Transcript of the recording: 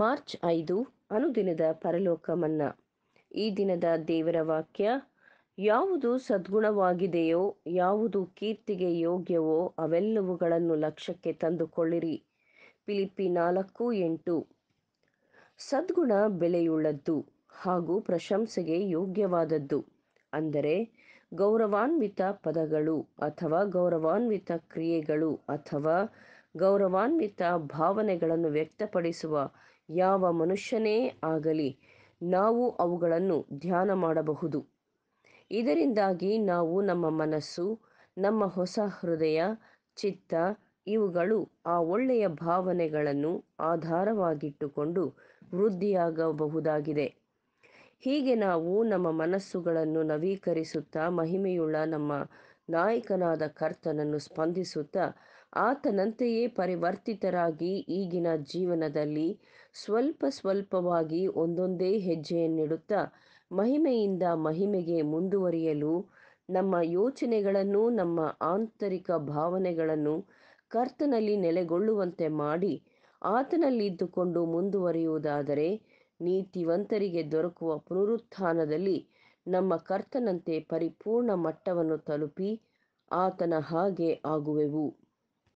March ಐದು ಅನುದಿನದ ಪರಲೋಕ ಮನ್ನಾ ಈ ದಿನದ ದೇವರ ವಾಕ್ಯ ಯಾವುದು ಸದ್ಗುಣವಾಗಿದೆಯೋ ಯಾವುದು ಕೀರ್ತಿಗೆ ಯೋಗ್ಯವೋ ಅವೆಲ್ಲವುಗಳನ್ನು ಲಕ್ಷ್ಯಕ್ಕೆ ತಂದುಕೊಳ್ಳಿರಿ ಪಿಲಿಪಿ ನಾಲ್ಕು ಎಂಟು ಸದ್ಗುಣ ಬೆಲೆಯುಳ್ಳದ್ದು ಹಾಗೂ ಪ್ರಶಂಸೆಗೆ ಯೋಗ್ಯವಾದದ್ದು ಅಂದರೆ ಗೌರವಾನ್ವಿತ ಪದಗಳು ಅಥವಾ ಗೌರವಾನ್ವಿತ ಕ್ರಿಯೆಗಳು ಅಥವಾ ಗೌರವಾನ್ವಿತ ಭಾವನೆಗಳನ್ನು ವ್ಯಕ್ತಪಡಿಸುವ ಯಾವ ಮನುಷ್ಯನೇ ಆಗಲಿ ನಾವು ಅವುಗಳನ್ನು ಧ್ಯಾನ ಮಾಡಬಹುದು ಇದರಿಂದಾಗಿ ನಾವು ನಮ್ಮ ಮನಸ್ಸು ನಮ್ಮ ಹೊಸ ಹೃದಯ ಚಿತ್ತ ಇವುಗಳು ಆ ಒಳ್ಳೆಯ ಭಾವನೆಗಳನ್ನು ಆಧಾರವಾಗಿಟ್ಟುಕೊಂಡು ವೃದ್ಧಿಯಾಗಬಹುದಾಗಿದೆ ಹೀಗೆ ನಾವು ನಮ್ಮ ಮನಸ್ಸುಗಳನ್ನು ನವೀಕರಿಸುತ್ತಾ ಮಹಿಮೆಯುಳ್ಳ ನಮ್ಮ ನಾಯಕನಾದ ಕರ್ತನನ್ನು ಸ್ಪಂದಿಸುತ್ತಾ ಆತನಂತೆಯೇ ಪರಿವರ್ತಿತರಾಗಿ ಈಗಿನ ಜೀವನದಲ್ಲಿ ಸ್ವಲ್ಪ ಸ್ವಲ್ಪವಾಗಿ ಒಂದೊಂದೇ ಹೆಜ್ಜೆಯನ್ನಿಡುತ್ತಾ ಮಹಿಮೆಯಿಂದ ಮಹಿಮೆಗೆ ಮುಂದುವರಿಯಲು ನಮ್ಮ ಯೋಚನೆಗಳನ್ನು ನಮ್ಮ ಆಂತರಿಕ ಭಾವನೆಗಳನ್ನು ಕರ್ತನಲ್ಲಿ ನೆಲೆಗೊಳ್ಳುವಂತೆ ಮಾಡಿ ಆತನಲ್ಲಿದ್ದುಕೊಂಡು ಮುಂದುವರಿಯುವುದಾದರೆ ನೀತಿವಂತರಿಗೆ ದೊರಕುವ ಪುನರುತ್ಥಾನದಲ್ಲಿ ನಮ್ಮ ಕರ್ತನಂತೆ ಪರಿಪೂರ್ಣ ಮಟ್ಟವನ್ನು ತಲುಪಿ ಆತನ ಹಾಗೆ ಆಗುವೆವು